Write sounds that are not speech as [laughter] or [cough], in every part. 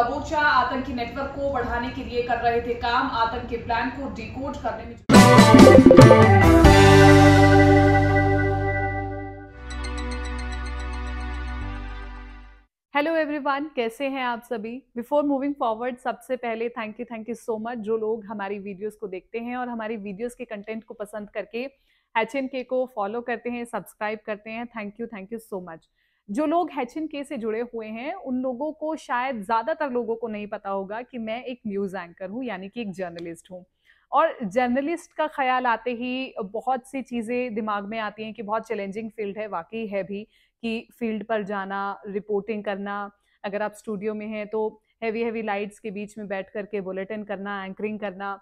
दबोचा आतंकी नेटवर्क को बढ़ाने के लिए कर रहे थे काम आतंकी प्लान को डिकोड करने में हेलो एवरीवन कैसे हैं आप सभी बिफोर मूविंग फॉरवर्ड सबसे पहले thank you thank you so much जो लोग हमारी वीडियोस को देखते हैं और हमारी वीडियोस के कंटेंट को पसंद करके एच को फॉलो करते हैं सब्सक्राइब करते हैं thank you thank you so much जो लोग एच एन के से जुड़े हुए हैं उन लोगों को शायद ज़्यादातर लोगों को नहीं पता होगा कि मैं एक न्यूज़ एंकर हूँ यानी कि एक जर्नलिस्ट हूँ और जर्नलिस्ट का ख्याल आते ही बहुत सी चीज़ें दिमाग में आती हैं कि बहुत चैलेंजिंग फील्ड है वाकई है भी कि फील्ड पर जाना रिपोर्टिंग करना अगर आप स्टूडियो में हैं तो हैवी हैवी लाइट्स के बीच में बैठ करके बुलेटिन करना एंकरिंग करना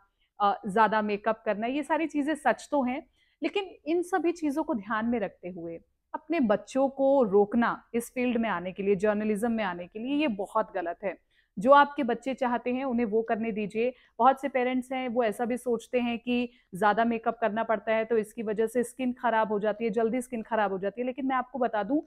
ज़्यादा मेकअप करना ये सारी चीज़ें सच तो हैं लेकिन इन सभी चीज़ों को ध्यान में रखते हुए अपने बच्चों को रोकना इस फील्ड में आने के लिए जर्नलिज्म में आने के लिए ये बहुत गलत है जो आपके बच्चे चाहते हैं उन्हें वो करने दीजिए बहुत से पेरेंट्स हैं वो ऐसा भी सोचते हैं कि ज़्यादा मेकअप करना पड़ता है तो इसकी वजह से स्किन खराब हो जाती है जल्दी स्किन खराब हो जाती है लेकिन मैं आपको बता दूं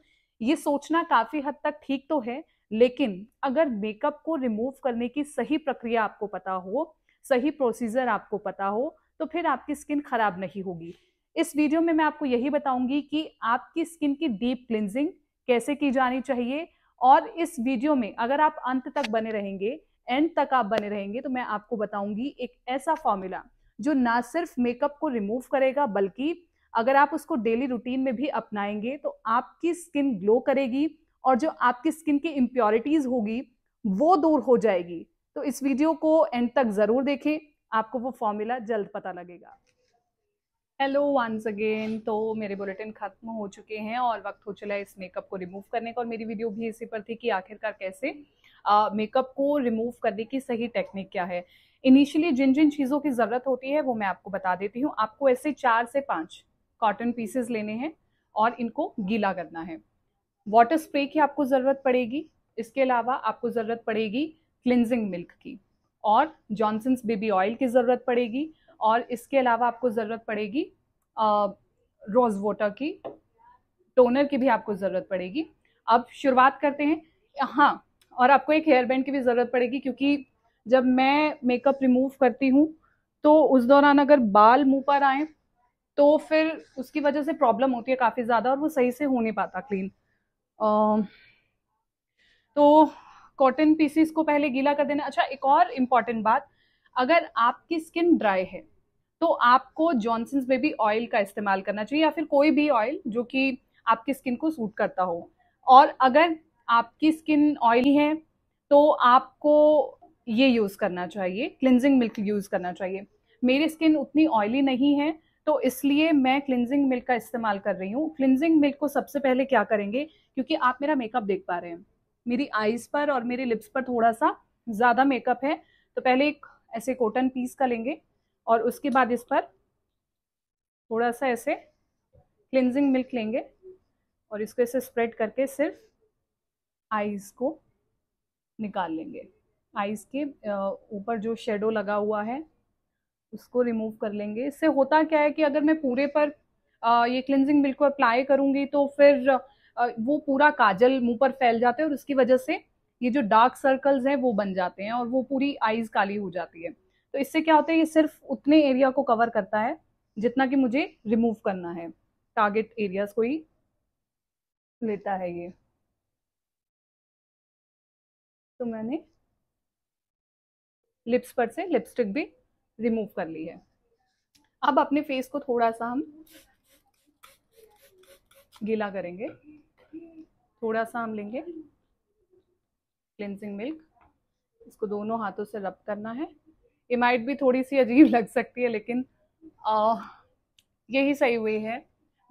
ये सोचना काफ़ी हद तक ठीक तो है लेकिन अगर मेकअप को रिमूव करने की सही प्रक्रिया आपको पता हो सही प्रोसीजर आपको पता हो तो फिर आपकी स्किन खराब नहीं होगी इस वीडियो में मैं आपको यही बताऊंगी कि आपकी स्किन की डीप क्लिनजिंग कैसे की जानी चाहिए और इस वीडियो में अगर आप अंत तक बने रहेंगे एंड तक आप बने रहेंगे तो मैं आपको बताऊंगी एक ऐसा फॉर्मूला जो ना सिर्फ मेकअप को रिमूव करेगा बल्कि अगर आप उसको डेली रूटीन में भी अपनाएंगे तो आपकी स्किन ग्लो करेगी और जो आपकी स्किन की इम्प्योरिटीज होगी वो दूर हो जाएगी तो इस वीडियो को एंड तक ज़रूर देखें आपको वो फॉर्मूला जल्द पता लगेगा हेलो वंस अगेन तो मेरे बुलेटिन खत्म हो चुके हैं और वक्त हो चला है इस मेकअप को रिमूव करने का और मेरी वीडियो भी इसी पर थी कि आखिरकार कैसे मेकअप को रिमूव करने की सही टेक्निक क्या है इनिशियली जिन जिन चीज़ों की ज़रूरत होती है वो मैं आपको बता देती हूँ आपको ऐसे चार से पाँच कॉटन पीसेज लेने हैं और इनको गीला करना है वाटर स्प्रे की आपको ज़रूरत पड़ेगी इसके अलावा आपको ज़रूरत पड़ेगी क्लिनजिंग मिल्क की और जॉनसन्स बेबी ऑयल की ज़रूरत पड़ेगी और इसके अलावा आपको ज़रूरत पड़ेगी रोज़ वाटर की टोनर की भी आपको ज़रूरत पड़ेगी अब शुरुआत करते हैं हाँ और आपको एक हेयर बैंड की भी ज़रूरत पड़ेगी क्योंकि जब मैं मेकअप रिमूव करती हूँ तो उस दौरान अगर बाल मुंह पर आए तो फिर उसकी वजह से प्रॉब्लम होती है काफ़ी ज़्यादा और वो सही से हो नहीं पाता क्लीन तो कॉटन पीसीस को पहले गीला कर देना अच्छा एक और इम्पॉर्टेंट बात अगर आपकी स्किन ड्राई है तो आपको जॉनसन्स बेबी ऑयल का इस्तेमाल करना चाहिए या फिर कोई भी ऑयल जो कि आपकी स्किन को सूट करता हो और अगर आपकी स्किन ऑयली है तो आपको ये यूज़ करना चाहिए क्लिनजिंग मिल्क यूज़ करना चाहिए मेरी स्किन उतनी ऑयली नहीं है तो इसलिए मैं क्लिनजिंग मिल्क का इस्तेमाल कर रही हूँ क्लिनजिंग मिल्क को सबसे पहले क्या करेंगे क्योंकि आप मेरा मेकअप देख पा रहे हैं मेरी आईज पर और मेरे लिप्स पर थोड़ा सा ज़्यादा मेकअप है तो पहले एक ऐसे कॉटन पीस का लेंगे और उसके बाद इस पर थोड़ा सा ऐसे क्लिनजिंग मिल्क लेंगे और इसको ऐसे स्प्रेड करके सिर्फ आइज़ को निकाल लेंगे आइज़ के ऊपर जो शेडो लगा हुआ है उसको रिमूव कर लेंगे इससे होता क्या है कि अगर मैं पूरे पर ये क्लिनजिंग मिल्क को अप्लाई करूँगी तो फिर वो पूरा काजल मुंह पर फैल जाता है और उसकी वजह से ये जो डार्क सर्कल्स हैं वो बन जाते हैं और वो पूरी आइज़ काली हो जाती है तो इससे क्या होता है ये सिर्फ उतने एरिया को कवर करता है जितना कि मुझे रिमूव करना है टारगेट एरियाज को ही लेता है ये तो मैंने लिप्स पर से लिपस्टिक भी रिमूव कर ली है अब अपने फेस को थोड़ा सा हम गीला करेंगे थोड़ा सा हम लेंगे क्लिनजिंग मिल्क इसको दोनों हाथों से रब करना है ये माइट भी थोड़ी सी अजीब लग सकती है लेकिन यही सही वे है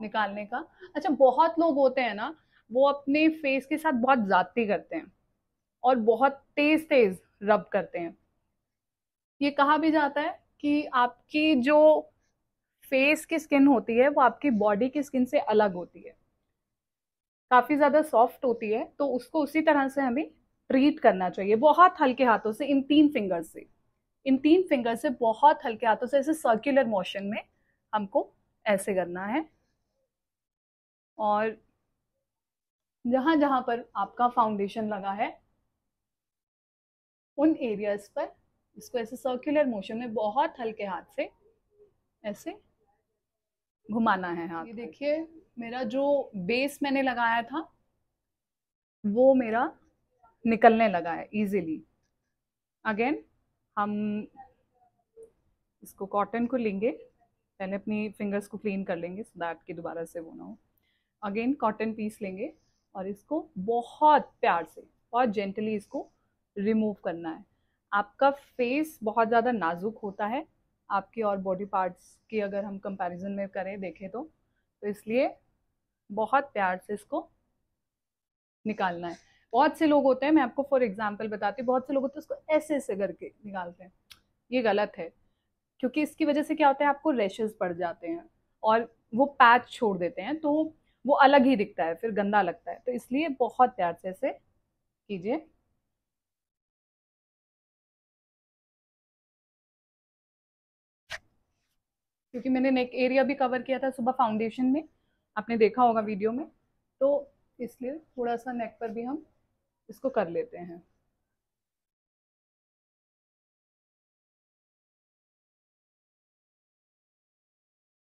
निकालने का अच्छा बहुत लोग होते हैं ना वो अपने फेस के साथ बहुत ज़्यादती करते हैं और बहुत तेज़ तेज़ रब करते हैं ये कहा भी जाता है कि आपकी जो फेस की स्किन होती है वो आपकी बॉडी की स्किन से अलग होती है काफ़ी ज़्यादा सॉफ्ट होती है तो उसको उसी तरह से हमें ट्रीट करना चाहिए बहुत हल्के हाथों से इन तीन फिंगर्स से इन तीन फिंगर से बहुत हल्के हाथों से ऐसे सर्कुलर मोशन में हमको ऐसे करना है और जहां जहां पर आपका फाउंडेशन लगा है उन एरियाज पर इसको ऐसे सर्कुलर मोशन में बहुत हल्के हाथ से ऐसे घुमाना है हाथ ये देखिए मेरा जो बेस मैंने लगाया था वो मेरा निकलने लगा है इजीली अगेन हम इसको कॉटन को लेंगे पहले अपनी फिंगर्स को क्लीन कर लेंगे सो दैट कि दोबारा से वो ना हो अगेन कॉटन पीस लेंगे और इसको बहुत प्यार से बहुत जेंटली इसको रिमूव करना है आपका फेस बहुत ज़्यादा नाजुक होता है आपके और बॉडी पार्ट्स की अगर हम कंपैरिजन में करें देखें तो तो इसलिए बहुत प्यार से इसको निकालना है बहुत से लोग होते हैं मैं आपको फॉर एग्जाम्पल बताती हूँ बहुत से लोग होते हैं उसको ऐसे ऐसे करके निकालते हैं ये गलत है क्योंकि इसकी वजह से क्या होता है आपको रैशेज पड़ जाते हैं और वो पैच छोड़ देते हैं तो वो अलग ही दिखता है फिर गंदा लगता है तो इसलिए बहुत प्यार से ऐसे कीजिए क्योंकि मैंने नेक एरिया भी कवर किया था सुबह फाउंडेशन में आपने देखा होगा वीडियो में तो इसलिए थोड़ा सा नेक पर भी हम इसको कर लेते हैं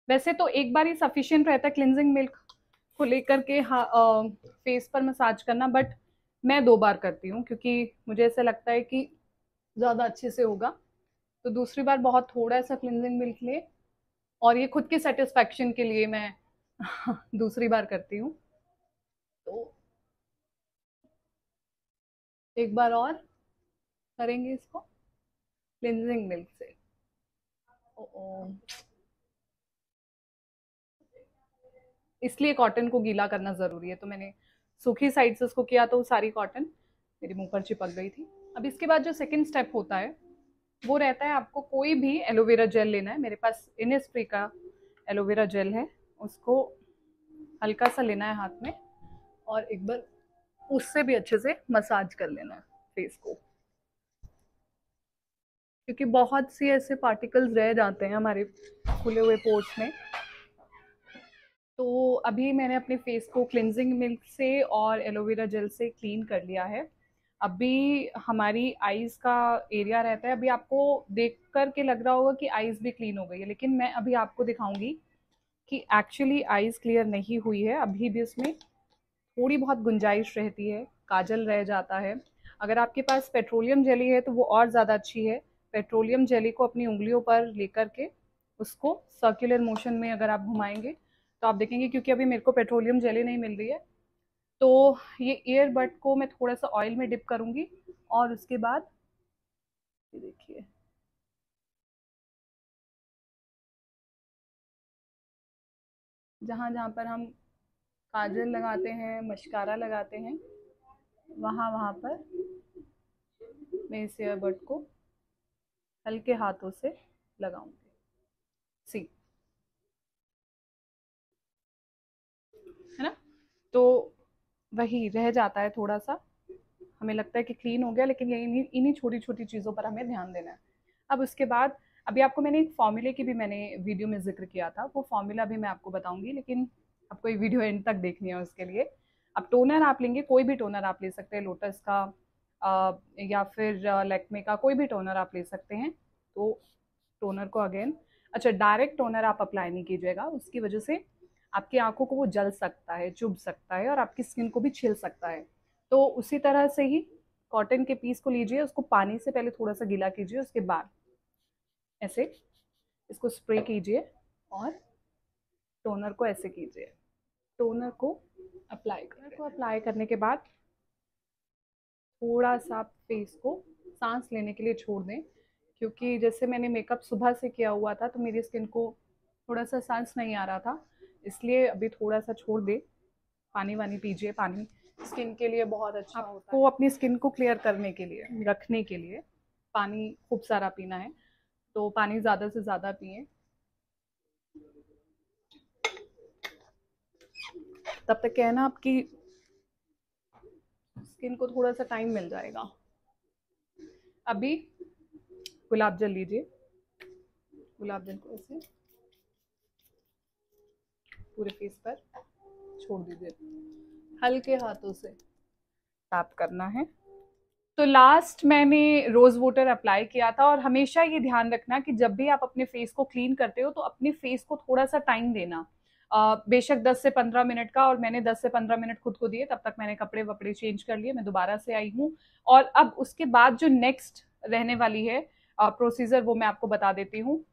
वैसे तो एक बार ही सफिशियंट रहता है क्लिनजिंग मिल्क को लेकर के फेस हाँ, पर मसाज करना बट मैं दो बार करती हूँ क्योंकि मुझे ऐसा लगता है कि ज़्यादा अच्छे से होगा तो दूसरी बार बहुत थोड़ा सा क्लिनजिंग मिल्क ले और ये खुद के सेटिस्फेक्शन के लिए मैं [laughs] दूसरी बार करती हूँ तो एक बार और करेंगे इसको क्लिनजिंग मिल्क से इसलिए कॉटन को गीला करना ज़रूरी है तो मैंने सूखी साइड से उसको किया तो सारी कॉटन मेरे मुंह पर चिपक गई थी अब इसके बाद जो सेकंड स्टेप होता है वो रहता है आपको कोई भी एलोवेरा जेल लेना है मेरे पास स्प्री का एलोवेरा जेल है उसको हल्का सा लेना है हाथ में और एक बार उससे भी अच्छे से मसाज कर लेना है फेस को क्योंकि बहुत सी ऐसे पार्टिकल्स रह जाते हैं हमारे खुले हुए पोर्ट्स में तो अभी मैंने अपने फेस को क्लिनजिंग मिल्क से और एलोवेरा जेल से क्लीन कर लिया है अभी हमारी आईज़ का एरिया रहता है अभी आपको देख कर के लग रहा होगा कि आईज़ भी क्लीन हो गई है लेकिन मैं अभी आपको दिखाऊंगी कि एक्चुअली आईज़ क्लियर नहीं हुई है अभी भी उसमें थोड़ी बहुत गुंजाइश रहती है काजल रह जाता है अगर आपके पास पेट्रोलियम जेली है तो वो और ज़्यादा अच्छी है पेट्रोलियम जेली को अपनी उंगलियों पर लेकर के उसको सर्कुलर मोशन में अगर आप घुमाएंगे तो आप देखेंगे क्योंकि अभी मेरे को पेट्रोलियम जेली नहीं मिल रही है तो ये ईयरबड को मैं थोड़ा सा ऑयल में डिप करूँगी और उसके बाद देखिए जहाँ जहाँ पर हम काजल लगाते हैं मशकारा लगाते हैं वहाँ वहाँ पर मैं इस एयरबड को हल्के हाथों से लगाऊंगी सी है ना तो वही रह जाता है थोड़ा सा हमें लगता है कि क्लीन हो गया लेकिन ये इन्हीं इन्हीं छोटी छोटी चीज़ों पर हमें ध्यान देना है अब उसके बाद अभी आपको मैंने एक फॉर्मूले की भी मैंने वीडियो में जिक्र किया था वो फॉर्मूला भी मैं आपको बताऊंगी लेकिन आपको ये वीडियो एंड तक देखनी है उसके लिए अब टोनर आप लेंगे कोई भी टोनर आप ले सकते हैं लोटस का आ, या फिर लैक्मे का कोई भी टोनर आप ले सकते हैं तो टोनर को अगेन अच्छा डायरेक्ट टोनर आप अप्लाई नहीं कीजिएगा उसकी वजह से आपकी आंखों को वो जल सकता है चुभ सकता है और आपकी स्किन को भी छिल सकता है तो उसी तरह से ही कॉटन के पीस को लीजिए उसको पानी से पहले थोड़ा सा गीला कीजिए उसके बाद ऐसे इसको स्प्रे कीजिए और टोनर को ऐसे कीजिए टोनर को अप्लाई टोनर को अप्लाई करने के बाद थोड़ा सा फेस को सांस लेने के लिए छोड़ दें क्योंकि जैसे मैंने मेकअप सुबह से किया हुआ था तो मेरी स्किन को थोड़ा सा सांस नहीं आ रहा था इसलिए अभी थोड़ा सा छोड़ दे पानी वानी पीजिए पानी स्किन के लिए बहुत अच्छा आपको अपनी स्किन को क्लियर करने के लिए रखने के लिए पानी खूब सारा पीना है तो पानी ज़्यादा से ज़्यादा पिए तब तक क्या है ना आपकी स्किन को थोड़ा सा टाइम मिल जाएगा अभी गुलाब जल लीजिए गुलाब जल को ऐसे पूरे फेस पर छोड़ दीजिए हल्के हाथों से टैप करना है तो लास्ट मैंने रोज़ वाटर अप्लाई किया था और हमेशा ये ध्यान रखना कि जब भी आप अपने फेस को क्लीन करते हो तो अपने फेस को थोड़ा सा टाइम देना बेशक 10 से 15 मिनट का और मैंने 10 से 15 मिनट खुद को दिए तब तक मैंने कपड़े वपड़े चेंज कर लिए मैं दोबारा से आई हूँ और अब उसके बाद जो नेक्स्ट रहने वाली है प्रोसीजर वो मैं आपको बता देती हूँ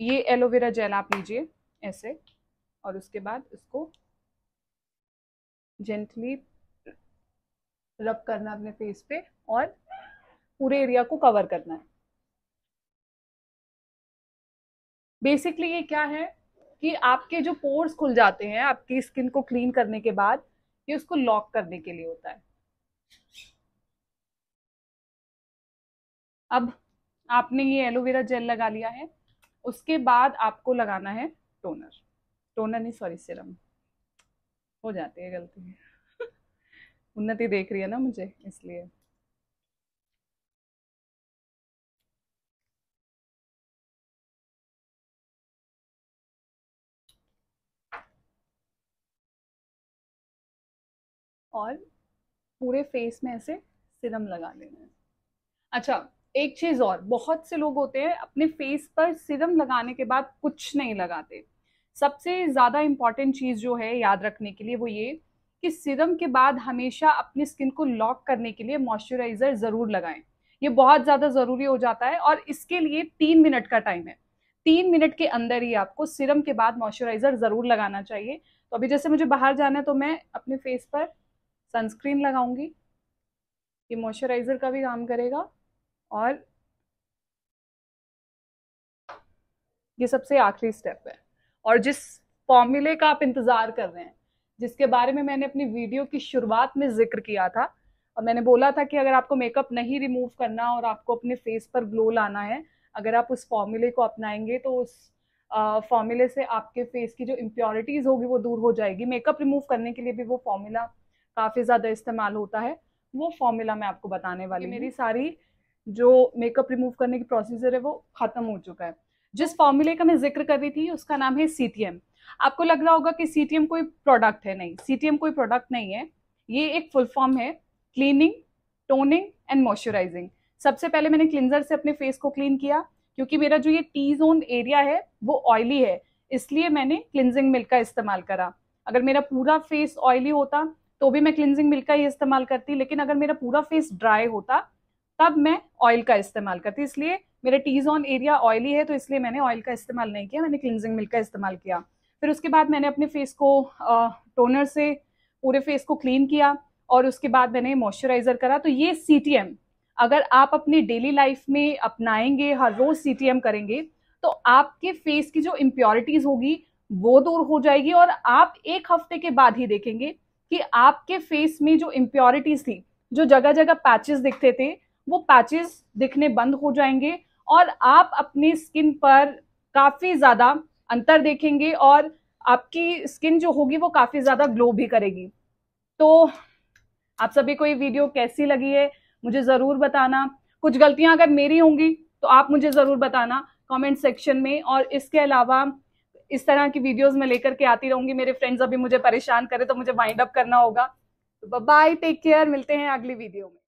ये एलोवेरा जेल आप लीजिए ऐसे और उसके बाद इसको जेंटली रब करना अपने फेस पे और पूरे एरिया को कवर करना है बेसिकली ये क्या है कि आपके जो पोर्स खुल जाते हैं आपकी स्किन को क्लीन करने के बाद ये उसको लॉक करने के लिए होता है अब आपने ये एलोवेरा जेल लगा लिया है उसके बाद आपको लगाना है टोनर टोनर नहीं सॉरी सिरम हो जाती है गलती [laughs] उन्नति देख रही है ना मुझे इसलिए और पूरे फेस में ऐसे सिरम लगा देना है अच्छा एक चीज और बहुत से लोग होते हैं अपने फेस पर सिरम लगाने के बाद कुछ नहीं लगाते सबसे ज़्यादा इंपॉर्टेंट चीज़ जो है याद रखने के लिए वो ये कि सिरम के बाद हमेशा अपनी स्किन को लॉक करने के लिए मॉइस्चराइज़र ज़रूर लगाएं ये बहुत ज़्यादा ज़रूरी हो जाता है और इसके लिए तीन मिनट का टाइम है तीन मिनट के अंदर ही आपको सिरम के बाद मॉइस्चराइज़र ज़रूर लगाना चाहिए तो अभी जैसे मुझे बाहर जाना है तो मैं अपने फेस पर सनस्क्रीन लगाऊंगी ये मॉइस्चराइज़र का भी काम करेगा और ये सबसे आखिरी स्टेप है और जिस फॉर्मूले का आप इंतज़ार कर रहे हैं जिसके बारे में मैंने अपनी वीडियो की शुरुआत में जिक्र किया था और मैंने बोला था कि अगर आपको मेकअप नहीं रिमूव करना और आपको अपने फेस पर ग्लो लाना है अगर आप उस फॉर्मूले को अपनाएंगे तो उस फॉर्मूले से आपके फेस की जो इम्प्योरिटीज़ होगी वो दूर हो जाएगी मेकअप रिमूव करने के लिए भी वो फॉर्मूला काफ़ी ज़्यादा इस्तेमाल होता है वो फॉर्मूला मैं आपको बताने वाली मेरी सारी जो मेकअप रिमूव करने की प्रोसीजर है वो ख़त्म हो चुका है जिस फॉर्मूले का मैं जिक्र कर रही थी उसका नाम है सी आपको लग रहा होगा कि सी कोई प्रोडक्ट है नहीं सी कोई प्रोडक्ट नहीं है ये एक फुल फॉर्म है क्लीनिंग टोनिंग एंड मॉइस्चराइजिंग सबसे पहले मैंने क्लिनजर से अपने फेस को क्लीन किया क्योंकि मेरा जो ये टी जोन एरिया है वो ऑयली है इसलिए मैंने क्लिनजिंग मिल्क का इस्तेमाल करा अगर मेरा पूरा फेस ऑयली होता तो भी मैं क्लिनजिंग मिल्क का ही इस्तेमाल करती लेकिन अगर मेरा पूरा फेस ड्राई होता तब मैं ऑयल का इस्तेमाल करती इसलिए मेरा टीज ऑन एरिया ऑयली है तो इसलिए मैंने ऑयल का इस्तेमाल नहीं किया मैंने क्लिनजिंग मिल्क का इस्तेमाल किया फिर उसके बाद मैंने अपने फेस को टोनर से पूरे फेस को क्लीन किया और उसके बाद मैंने मॉइस्चराइजर करा तो ये सी अगर आप अपनी डेली लाइफ में अपनाएंगे हर रोज सी करेंगे तो आपके फेस की जो इम्प्योरिटीज होगी वो दूर हो जाएगी और आप एक हफ्ते के बाद ही देखेंगे कि आपके फेस में जो इम्प्योरिटीज थी जो जगह जगह पैचेस दिखते थे वो पैचेस दिखने बंद हो जाएंगे और आप अपने स्किन पर काफ़ी ज़्यादा अंतर देखेंगे और आपकी स्किन जो होगी वो काफ़ी ज़्यादा ग्लो भी करेगी तो आप सभी को ये वीडियो कैसी लगी है मुझे ज़रूर बताना कुछ गलतियां अगर मेरी होंगी तो आप मुझे ज़रूर बताना कमेंट सेक्शन में और इसके अलावा इस तरह की वीडियोस में लेकर के आती रहूंगी मेरे फ्रेंड्स अभी मुझे परेशान करे तो मुझे वाइंड अप करना होगा तो बाय टेक केयर मिलते हैं अगली वीडियो में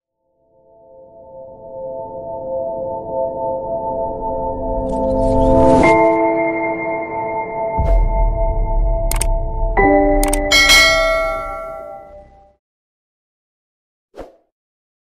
Thank you.